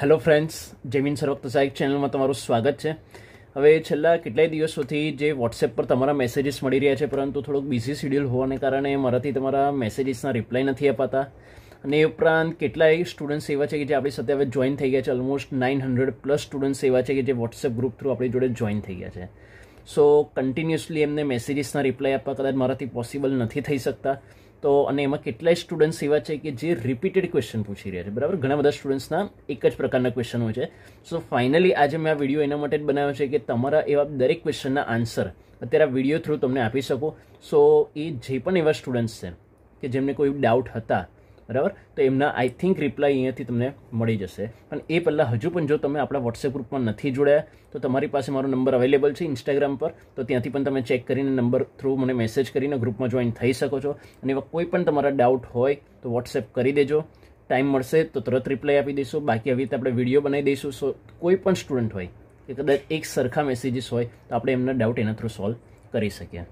hello friends જમીન સરવક્ત સાહેબ ચેનલમાં તમારું સ્વાગત છે હવે છેલ્લા કેટલાય દિવસોથી જે વોટ્સએપ પર તમારા મેસેજીસ મળી રહ્યા છે પરંતુ થોડુંક બિઝી શેડ્યુલ હોવાને કારણે મારાથી તમારા મેસેજીસના રિપ્લાય નથી અપાતા અને એ ઉપરાંત કેટલાય સ્ટુડન્ટ્સ એવા છે કે જે આપણી સાથે હવે જોઈન થઈ ગયા છે almost nine hundred plus students એવા છે કે જે વોટ્સએપ ગ્રુપ થ્રુ આપણી જોડે જોઈન થઈ ગયા છે સો કન્ટિન્યુઅસલી એમને મેસેજીસના રિપ્લાય આપવા કદાચ મારાથી પોસિબલ નથી થઈ શકતા તો અને એમાં કેટલાય સ્ટુડન્ટ્સ એવા છે કે જે રિપીટેડ ક્વેશ્ચન પૂછી રહ્યા છે બરાબર ઘણા બધા સ્ટુડન્ટ્સના એક જ પ્રકારના ક્વેશ્ચન હોય છે સો ફાઇનલી આજે મેં આ વિડીયો એના માટે જ બનાવ્યો છે કે તમારા એવા દરેક ક્વેશ્ચનના આન્સર અત્યારે આ વિડીયો થ્રુ તમને આપી શકો સો એ જે પણ એવા સ્ટુડન્ટ્સ છે કે જેમને કોઈ ડાઉટ હતા બરાબર તો એમના આઈ થિંક રિપ્લાય અહીંયાથી તમને મળી જશે પણ એ પહેલાં હજુ પણ જો તમે આપણા વોટ્સએપ ગ્રુપમાં નથી જોડાયા તો તમારી પાસે મારો નંબર અવેલેબલ છે ઇન્સ્ટાગ્રામ પર તો ત્યાંથી પણ તમે ચેક કરીને નંબર થ્રુ મને મેસેજ કરીને ગ્રુપમાં જોઈન થઈ શકો છો અને એવા કોઈ પણ તમારા ડાઉટ હોય તો વોટ્સએપ કરી દેજો ટાઈમ મળશે તો તરત રિપ્લાય આપી દઈશું બાકી આવી રીતે આપણે વિડીયો બનાવી દઈશું સો કોઈ પણ સ્ટુડન્ટ હોય કે કદાચ એક સરખા મેસેજીસ હોય તો આપણે એમના ડાઉટ એના થ્રુ સોલ્વ કરી શકીએ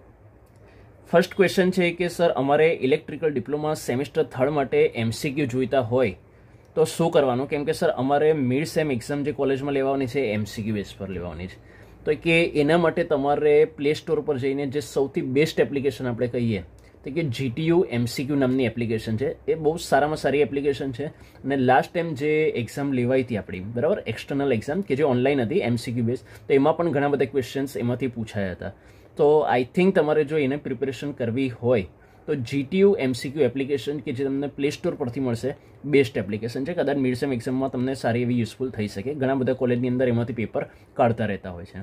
ફર્સ્ટ ક્વેશ્ચન છે કે સર અમારે ઇલેક્ટ્રિકલ ડિપ્લોમા સેમેસ્ટર થર્ડ માટે એમસીક્યુ જોઈતા હોય તો શું કરવાનું કેમ કે સર અમારે મિડ સેમ એક્ઝામ જે કોલેજમાં લેવાની છે એમસીક્યુ બેસ પર લેવાની છે તો કે એના માટે તમારે પ્લે સ્ટોર પર જઈને જે સૌથી બેસ્ટ એપ્લિકેશન આપણે કહીએ તો કે જીટીયુ એમસીક્યુ નામની એપ્લિકેશન છે એ બહુ સારામાં સારી એપ્લિકેશન છે અને લાસ્ટ ટાઈમ જે એક્ઝામ લેવાઈ હતી આપણી બરાબર એક્સટર્નલ એક્ઝામ કે જે ઓનલાઈન હતી એમસીક્યુ બેસ તો એમાં પણ ઘણા બધા ક્વેશ્ચન્સ એમાંથી પૂછાયા હતા તો આઈ થિંક તમારે જો એને પ્રિપેરેશન કરવી હોય તો જીટીયુ એમસીક્યુ એપ્લિકેશન કે જે તમને પ્લે સ્ટોર પરથી મળશે બેસ્ટ એપ્લિકેશન છે કદાચ મિડસેમ એક્ઝામમાં તમને સારી એવી યુઝફુલ થઈ શકે ઘણા બધા કોલેજની અંદર એમાંથી પેપર કાઢતા રહેતા હોય છે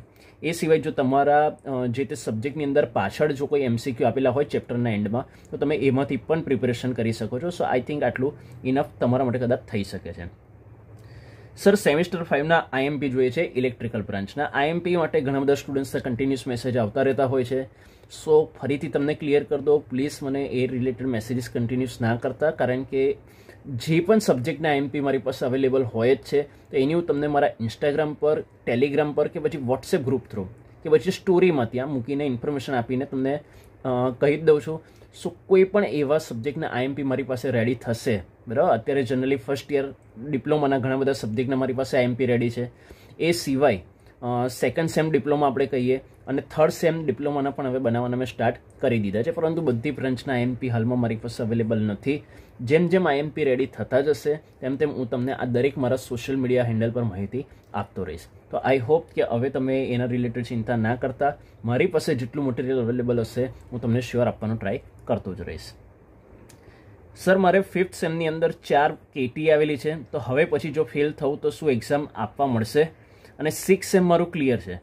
એ સિવાય જો તમારા જે તે સબ્જેક્ટની અંદર પાછળ જો કોઈ એમસીક્યુ આપેલા હોય ચેપ્ટરના એન્ડમાં તો તમે એમાંથી પણ પ્રિપેરેશન કરી શકો છો સો આઈ થિંક આટલું ઇનફ તમારા માટે કદાચ થઈ શકે છે સર સેમેસ્ટર ફાઇવના આઈએમપી જોઈએ છે ઇલેક્ટ્રિકલ બ્રાન્ચના આઈએમપી માટે ઘણા બધા સ્ટુડન્ટ્સ કન્ટિન્યુઅસ મેસેજ આવતા રહેતા હોય છે સો ફરીથી તમને ક્લિયર કરી દો પ્લીઝ મને એ રિલેટેડ મેસેજીસ કન્ટિન્યુઅસ ના કરતા કારણ કે જે પણ સબ્જેક્ટના આઈએમપી મારી પાસે અવેલેબલ હોય જ છે તો એની હું તમને મારા ઇન્સ્ટાગ્રામ પર ટેલિગ્રામ પર કે પછી વોટ્સએપ ગ્રુપ થ્રુ કે પછી સ્ટોરીમાં ત્યાં મૂકીને ઇન્ફોર્મેશન આપીને તમને કહી જ દઉં છું સો કોઈ પણ એવા સબ્જેક્ટના આઈએમપી મારી પાસે રેડી થશે બરાબર અત્યારે જનરલી ફર્સ્ટ યર ડિપ્લોમાના ઘણા બધા સબ્જેક્ટના મારી પાસે આઈએમપી રેડી છે એ સિવાય સેકન્ડ સેમ ડિપ્લોમા આપણે કહીએ અને થર્ડ સેમ ડિપ્લોમાના પણ હવે બનાવવાના મેં સ્ટાર્ટ કરી દીધા છે પરંતુ બધી બ્રાન્ચના આઈએમપી હાલમાં મારી પાસે અવેલેબલ નથી જેમ જેમ આઈએમપી રેડી થતા જશે તેમ તેમ હું તમને આ દરેક મારા સોશિયલ મીડિયા હેન્ડલ પર માહિતી આપતો રહીશ તો આઈ હોપ કે હવે તમે એના રિલેટેડ ચિંતા ના કરતા મારી પાસે જેટલું મટીરિયલ અવેલેબલ હશે હું તમને શ્યોર આપવાનો ટ્રાય કરતો જ રહીશ સર મારે ફિફ્થ સેમની અંદર ચાર કેટી આવેલી છે તો હવે પછી જો ફેલ થવું તો શું એક્ઝામ આપવા મળશે અને સિક્સ સેમ મારું ક્લિયર છે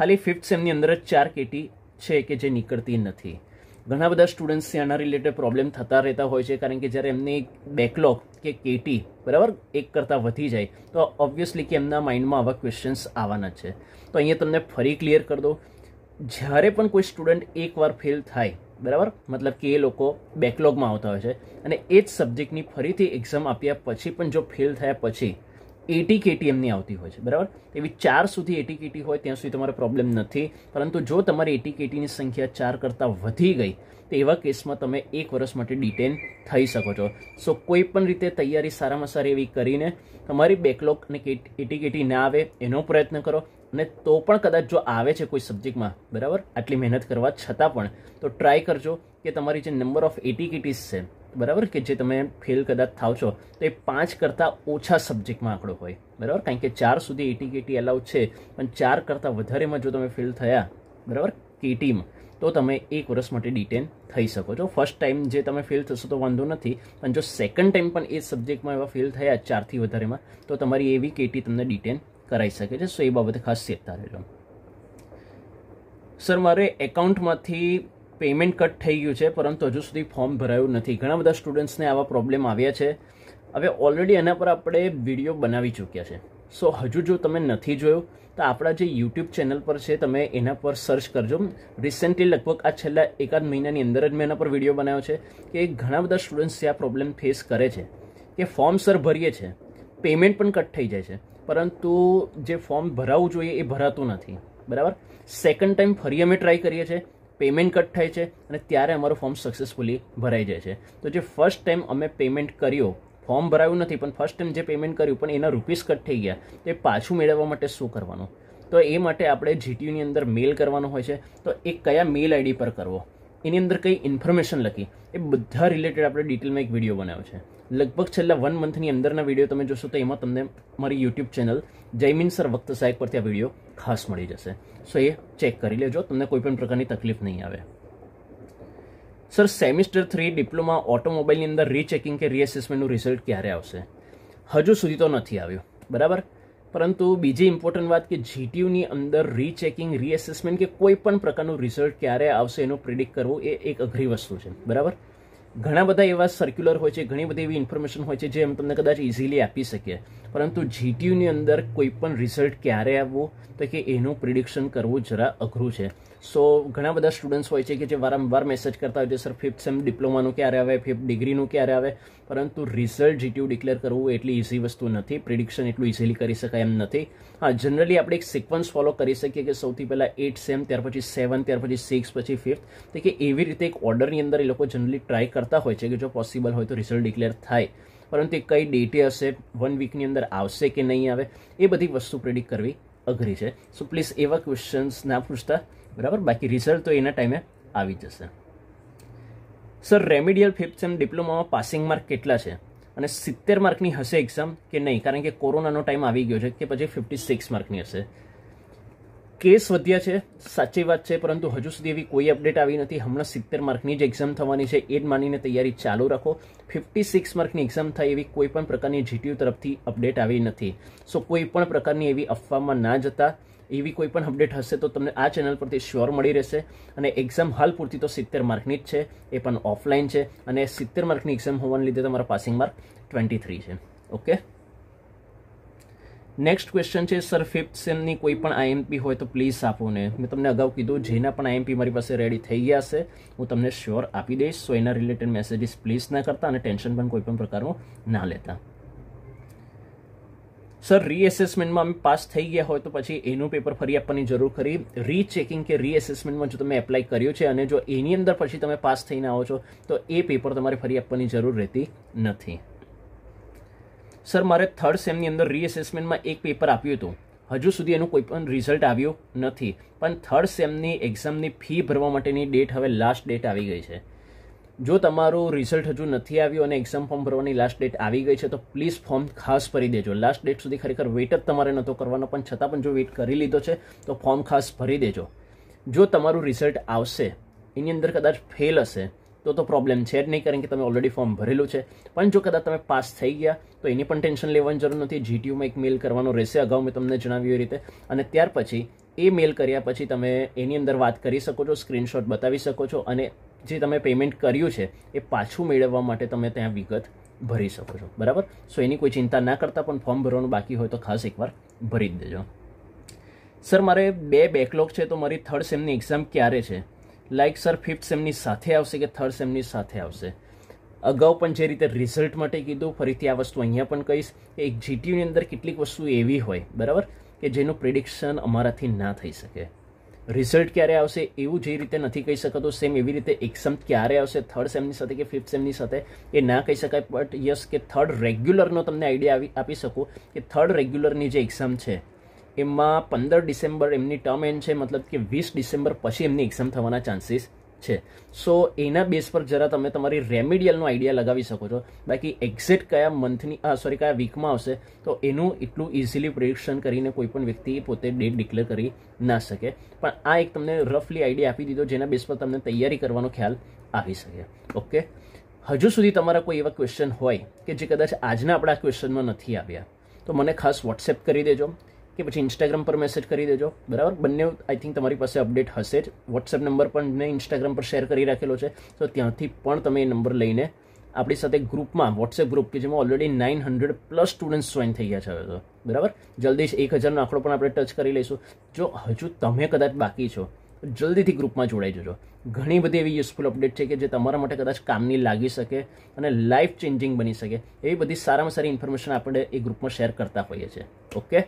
ખાલી ફિફ્થ સેમની અંદર જ ચાર કેટી છે કે જે નીકળતી નથી ઘણા બધા સ્ટુડન્ટ્સ આના રિલેટેડ પ્રોબ્લેમ થતા રહેતા હોય છે કારણ કે જ્યારે એમની બેકલોગ કે કેટી બરાબર એક કરતાં વધી જાય તો ઓબ્વિયસલી કે એમના માઇન્ડમાં આવા ક્વેશ્ચન્સ આવવાના છે તો અહીંયા તમને ફરી ક્લિયર કરી દો જ્યારે પણ કોઈ સ્ટુડન્ટ એકવાર ફેલ થાય બરાબર મતલબ કે એ લોકો બેકલોગમાં આવતા હોય છે અને એ જ સબ્જેક્ટની ફરીથી એક્ઝામ આપ્યા પછી પણ જો ફેલ થયા પછી એટી કેટીએમની આવતી હોય છે બરાબર એવી ચાર સુધી એટી કેટી હોય ત્યાં સુધી તમારે પ્રોબ્લેમ નથી પરંતુ જો તમારી એટી કેટીની સંખ્યા ચાર કરતાં વધી ગઈ તો એવા કેસમાં તમે એક વર્ષ માટે ડિટેન થઈ શકો છો સો કોઈ પણ રીતે તૈયારી સારામાં સારી એવી કરીને તમારી બેકલોગ અને એટી કેટી ના આવે એનો પ્રયત્ન કરો અને તો પણ કદાચ જો આવે છે કોઈ સબ્જેક્ટમાં બરાબર આટલી મહેનત કરવા છતાં પણ તો ટ્રાય કરજો કે તમારી જે નંબર ઓફ એટીકિટીસ છે બરાબર કે જે તમે ફેલ કદાચ થાવ છો તો એ પાંચ કરતાં ઓછા સબ્જેક્ટમાં આંકડો હોય બરાબર કારણ કે ચાર સુધી એટીકેટી એલાઉ છે પણ ચાર કરતાં વધારેમાં જો તમે ફેલ થયા બરાબર કેટીમાં તો તમે એક વર્ષ માટે ડિટેન થઈ શકો છો ફર્સ્ટ ટાઈમ જે તમે ફેલ થશો તો વાંધો નથી પણ જો સેકન્ડ ટાઈમ પણ એ સબ્જેક્ટમાં એવા ફેલ થયા ચારથી વધારેમાં તો તમારી એવી કેટી તમને ડિટેન કરાવી શકે છે સો એ બાબતે ખાસ ચેતતા રહેજો સર મારે એકાઉન્ટમાંથી પેમેન્ટ કટ થઈ ગયું છે પરંતુ હજુ સુધી ફોર્મ ભરાયું નથી ઘણા બધા સ્ટુડન્ટ્સને આવા પ્રોબ્લેમ આવ્યા છે હવે ઓલરેડી એના પર આપણે વિડીયો બનાવી ચૂક્યા છે સો હજુ જો તમે નથી જોયો તો આપણા જે યુટ્યુબ ચેનલ પર છે તમે એના પર સર્ચ કરજો રિસેન્ટલી લગભગ આ છેલ્લા એકાદ મહિનાની અંદર જ મેં એના પર વિડીયો બનાવ્યો છે કે ઘણા બધા સ્ટુડન્ટ્સ આ પ્રોબ્લેમ ફેસ કરે છે કે ફોર્મ સર ભરીએ છે પેમેન્ટ પણ કટ થઈ જાય છે પરંતુ જે ફોર્મ ભરાવવું જોઈએ એ ભરાતું નથી બરાબર સેકન્ડ ટાઈમ ફરી અમે ટ્રાય કરીએ છીએ પેમેન્ટ કટ થાય છે અને ત્યારે અમારું ફોર્મ સક્સેસફુલી ભરાઈ જાય છે તો જે ફર્સ્ટ ટાઈમ અમે પેમેન્ટ કર્યો ફોર્મ ભરાયું નથી પણ ફર્સ્ટ ટાઈમ જે પેમેન્ટ કર્યું પણ એના રૂપીસ કટ થઈ ગયા તો એ પાછું મેળવવા માટે શું કરવાનું તો એ માટે આપણે જીટીયુની અંદર મેલ કરવાનો હોય છે તો એ કયા મેલ આઈડી પર કરવો એની અંદર કઈ ઇન્ફોર્મેશન લખી એ બધા રિલેટેડ આપણે ડિટેલમાં એક વિડીયો બનાવ્યો છે લગભગ છેલ્લા વન મંથની અંદરના વિડીયો તમે જોશો તો એમાં તમને મારી યુટ્યુબ ચેનલ જયમીન સર વક્ત સાહેબ પરથી આ વિડીયો ખાસ મળી જશે સો એ ચેક કરી લેજો તમને કોઈપણ પ્રકારની તકલીફ નહીં આવે સર સેમિસ્ટર થ્રી ડિપ્લોમા ઓટોમોબાઈલની અંદર રીચેકિંગ કે રીએસેસમેન્ટનું રિઝલ્ટ ક્યારે આવશે હજુ સુધી તો નથી આવ્યું બરાબર પરંતુ બીજી ઇમ્પોર્ટન્ટ વાત કે જીટીયુની અંદર રીચેકિંગ રીએસેસમેન્ટ કે કોઈ પણ પ્રકારનું રિઝલ્ટ ક્યારે આવશે એનું પ્રિડિક્ટ કરવું એ એક અઘરી વસ્તુ છે બરાબર ઘણા બધા એવા સર્ક્યુલર હોય છે ઘણી બધી એવી ઇન્ફોર્મેશન હોય છે જે અમે તમને કદાચ ઇઝીલી આપી શકીએ પરંતુ જીટીયુની અંદર કોઈ પણ રિઝલ્ટ ક્યારે આવવું તો કે એનું પ્રિડિક્શન કરવું જરા અઘરું છે સો ઘણા બધા સ્ટુડન્ટ્સ હોય છે કે જે વારંવાર મેસેજ કરતા હોય છે સર ફિફ્થ સેમ ડિપ્લોમાનું ક્યારે આવે ફિફ્થ ડિગ્રીનું ક્યારે આવે પરંતુ રિઝલ્ટ જીટીયુ ડિક્લેર કરવું એટલી ઇઝી વસ્તુ નથી પ્રિડિક્શન એટલું ઇઝીલી કરી શકાય એમ નથી હા જનરલી આપણે એક સિક્વન્સ ફોલો કરી શકીએ કે સૌથી પહેલાં એટ સેમ ત્યાર પછી સેવન ત્યાર પછી સિક્સ પછી ફિફ્થ તો કે એવી રીતે એક ઓર્ડરની અંદર એ લોકો જનરલી ટ્રાય કરતા કરતા હોય છે કે જો પોસિબલ હોય તો રિઝલ્ટ ડિક્લેર થાય પરંતુ એ કઈ ડેટે હશે વન વીકની અંદર આવશે કે નહીં આવે એ બધી વસ્તુ પ્રેડિક્ટ કરવી અઘરી છે સો પ્લીઝ એવા ક્વેશ્ચન્સ ના પૂછતા બરાબર બાકી રિઝલ્ટ તો એના ટાઈમે આવી જશે સર રેમિડિયલ ફિફ્થ સેમ ડિપ્લોમામાં પાસિંગ માર્ક કેટલા છે અને સિત્તેર માર્કની હશે એક્ઝામ કે નહીં કારણ કે કોરોનાનો ટાઈમ આવી ગયો છે કે પછી ફિફ્ટી સિક્સ માર્કની હશે કેસ વધ્યા છે સાચી વાત છે પરંતુ હજુ સુધી એવી કોઈ અપડેટ આવી નથી હમણાં સિત્તેર માર્કની જે એક્ઝામ થવાની છે એ જ માનીને તૈયારી ચાલુ રાખો ફિફ્ટી સિક્સ માર્કની એક્ઝામ થાય એવી કોઈ પણ પ્રકારની જીટીયુ તરફથી અપડેટ આવી નથી સો કોઈ પણ પ્રકારની એવી અફવામાં ના જતા એવી કોઈ પણ અપડેટ હશે તો તમને આ ચેનલ પરથી શ્યોર મળી રહેશે અને એક્ઝામ હાલ પૂરતી તો સિત્તેર માર્કની જ છે એ પણ ઓફલાઈન છે અને સિત્તેર માર્કની એક્ઝામ હોવાને લીધે તમારા પાસિંગ માર્ક ટ્વેન્ટી થ્રી છે ઓકે નેક્સ્ટ ક્વેશ્ચન છે સર ફિફ્થ સેમની કોઈ પણ આઈએમપી હોય તો પ્લીઝ આપો ને મેં તમને અગાઉ કીધું જેના પણ આઈએમપી મારી પાસે રેડી થઈ ગયા હશે હું તમને શ્યોર આપી દઈશ સો એના રિલેટેડ મેસેજીસ પ્લીઝ ના કરતા અને ટેન્શન પણ કોઈ પણ પ્રકારનું ના લેતા સર રીએસેસમેન્ટમાં અમે પાસ થઈ ગયા હોય તો પછી એનું પેપર ફરી આપવાની જરૂર ખરી રીચેકિંગ કે રીએસેસમેન્ટમાં જો તમે એપ્લાય કર્યું છે અને જો એની અંદર પછી તમે પાસ થઈને આવો છો તો એ પેપર તમારે ફરી આપવાની જરૂર રહેતી નથી સર મારે થર્ડ સેમની અંદર રીએસેસમેન્ટમાં એક પેપર આપ્યું હતું હજુ સુધી એનું કોઈ પણ રિઝલ્ટ આવ્યું નથી પણ થર્ડ સેમની એક્ઝામની ફી ભરવા માટેની ડેટ હવે લાસ્ટ ડેટ આવી ગઈ છે જો તમારું રિઝલ્ટ હજુ નથી આવ્યું અને એક્ઝામ ફોર્મ ભરવાની લાસ્ટ ડેટ આવી ગઈ છે તો પ્લીઝ ફોર્મ ખાસ ભરી દેજો લાસ્ટ ડેટ સુધી ખરેખર વેઇટ જ તમારે નહોતો કરવાનો પણ છતાં પણ જો વેઇટ કરી લીધો છે તો ફોર્મ ખાસ ભરી દેજો જો તમારું રિઝલ્ટ આવશે એની અંદર કદાચ ફેલ હશે તો તો પ્રોબ્લેમ છે જ નહીં કારણ કે તમે ઓલરેડી ફોર્મ ભરેલું છે પણ જો કદાચ તમે પાસ થઈ ગયા તો એની પણ ટેન્શન લેવાની જરૂર નથી જીટીયુમાં એક મેલ કરવાનો રહેશે અગાઉ મેં તમને જણાવ્યું એ રીતે અને ત્યાર પછી એ મેલ કર્યા પછી તમે એની અંદર વાત કરી શકો છો સ્ક્રીનશોટ બતાવી શકો છો અને જે તમે પેમેન્ટ કર્યું છે એ પાછું મેળવવા માટે તમે ત્યાં વિગત ભરી શકો છો બરાબર સો એની કોઈ ચિંતા ના કરતા પણ ફોર્મ ભરવાનું બાકી હોય તો ખાસ એકવાર ભરી જ દેજો સર મારે બે બેકલોગ છે તો મારી થર્ડ સેમની એક્ઝામ ક્યારે છે લાઈક સર ફિફ્થ સેમની સાથે આવશે કે થર્ડ સેમની સાથે આવશે અગાઉ પણ જે રીતે રિઝલ્ટ માટે કીધું ફરીથી આ વસ્તુ અહીંયા પણ કહીશ કે એક જીટીયુની અંદર કેટલીક વસ્તુ એવી હોય બરાબર કે જેનું પ્રિડિક્શન અમારાથી ના થઈ શકે રિઝલ્ટ ક્યારે આવશે એવું જે રીતે નથી કહી શકતો સેમ એવી રીતે એક્ઝામ ક્યારે આવશે થર્ડ સેમની સાથે કે ફિફ્થ સેમની સાથે એ ના કહી શકાય બટ યસ કે થર્ડ રેગ્યુલરનો તમને આઈડિયા આપી શકું કે થર્ડ રેગ્યુલરની જે એક્ઝામ છે એમાં પંદર ડિસેમ્બર એમની ટર્મ એન્ડ છે મતલબ કે વીસ ડિસેમ્બર પછી એમની એક્ઝામ થવાના ચાન્સીસ છે સો એના બેસ પર જરા તમે તમારી રેમિડિયલનો આઈડિયા લગાવી શકો છો બાકી એક્ઝેક્ટ કયા મંથની સોરી કયા વીકમાં આવશે તો એનું એટલું ઇઝીલી પ્રિડિક્શન કરીને કોઈ પણ વ્યક્તિ પોતે ડેટ ડિક્લેર કરી ના શકે પણ આ એક તમને રફલી આઈડિયા આપી દીધો જેના બેસ પર તમને તૈયારી કરવાનો ખ્યાલ આવી શકે ઓકે હજુ સુધી તમારા કોઈ એવા ક્વેશ્ચન હોય કે જે કદાચ આજના આપણા ક્વેશ્ચનમાં નથી આવ્યા તો મને ખાસ વોટ્સએપ કરી દેજો કે પછી ઇન્સ્ટાગ્રામ પર મેસેજ કરી દેજો બરાબર બંને આઈ થિંક તમારી પાસે અપડેટ હશે જ વોટ્સએપ નંબર પણ મેં ઇન્સ્ટાગ્રામ પર શેર કરી રાખેલો છે તો ત્યાંથી પણ તમે એ નંબર લઈને આપણી સાથે ગ્રુપમાં વોટ્સએપ ગ્રુપ કે જેમાં already nine hundred plus students join થઈ ગયા છે હવે તો બરાબર જલ્દી જ એક હજારનો આંકડો પણ આપણે ટચ કરી લઈશું જો હજુ તમે કદાચ બાકી છો જલ્દીથી ગ્રુપમાં જોડાઈ જજો ઘણી બધી એવી યુઝફુલ અપડેટ છે કે જે તમારા માટે કદાચ કામની લાગી શકે અને લાઈફ ચેન્જિંગ બની શકે એવી બધી સારામાં સારી ઇન્ફોર્મેશન આપણે એ ગ્રુપમાં શેર કરતા હોઈએ છીએ ઓકે